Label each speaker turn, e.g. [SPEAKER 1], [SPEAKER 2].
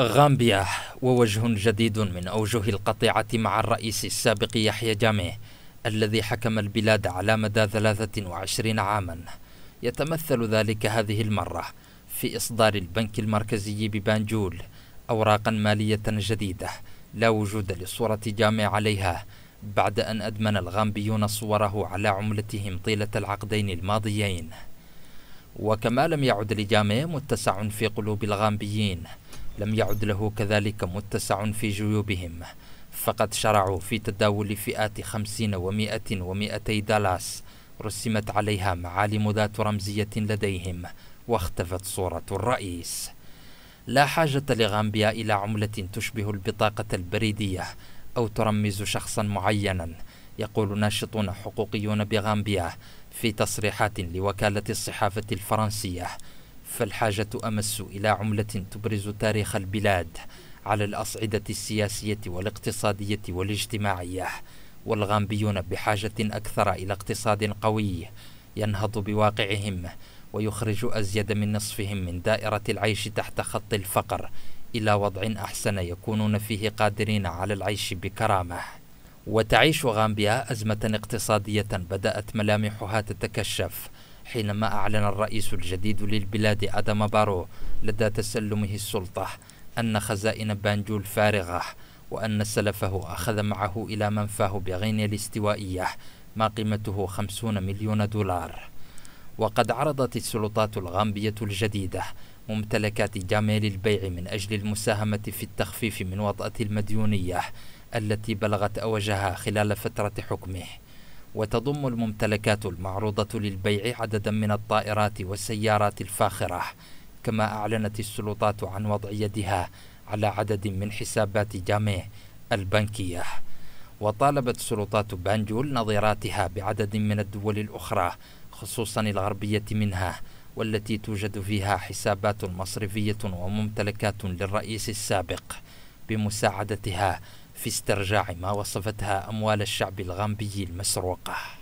[SPEAKER 1] غامبيا ووجه جديد من أوجه القطيعة مع الرئيس السابق يحيى جاميه الذي حكم البلاد على مدى 23 عاما يتمثل ذلك هذه المرة في إصدار البنك المركزي ببانجول أوراقا مالية جديدة لا وجود لصورة جامع عليها بعد أن أدمن الغامبيون صوره على عملتهم طيلة العقدين الماضيين وكما لم يعد لجامع متسع في قلوب الغامبيين لم يعد له كذلك متسع في جيوبهم فقد شرعوا في تداول فئات خمسين ومائة ومائتي دالاس رسمت عليها معالم ذات رمزية لديهم واختفت صورة الرئيس لا حاجة لغامبيا إلى عملة تشبه البطاقة البريدية أو ترمز شخصا معينا يقول ناشطون حقوقيون بغامبيا في تصريحات لوكالة الصحافة الفرنسية فالحاجة أمس إلى عملة تبرز تاريخ البلاد على الأصعدة السياسية والاقتصادية والاجتماعية والغامبيون بحاجة أكثر إلى اقتصاد قوي ينهض بواقعهم ويخرج أزيد من نصفهم من دائرة العيش تحت خط الفقر إلى وضع أحسن يكونون فيه قادرين على العيش بكرامة وتعيش غامبيا أزمة اقتصادية بدأت ملامحها تتكشف حينما أعلن الرئيس الجديد للبلاد أدم بارو لدى تسلمه السلطة أن خزائن بانجول فارغة وأن سلفه أخذ معه إلى منفاه بغينيا الاستوائية ما قيمته 50 مليون دولار وقد عرضت السلطات الغامبية الجديدة ممتلكات جاميل للبيع من أجل المساهمة في التخفيف من وطأة المديونية التي بلغت أوجها خلال فترة حكمه وتضم الممتلكات المعروضة للبيع عددا من الطائرات والسيارات الفاخرة كما أعلنت السلطات عن وضع يدها على عدد من حسابات جاميه البنكية وطالبت سلطات بانجول نظيراتها بعدد من الدول الأخرى خصوصا الغربية منها والتي توجد فيها حسابات مصرفية وممتلكات للرئيس السابق بمساعدتها في استرجاع ما وصفتها أموال الشعب الغامبي المسروقة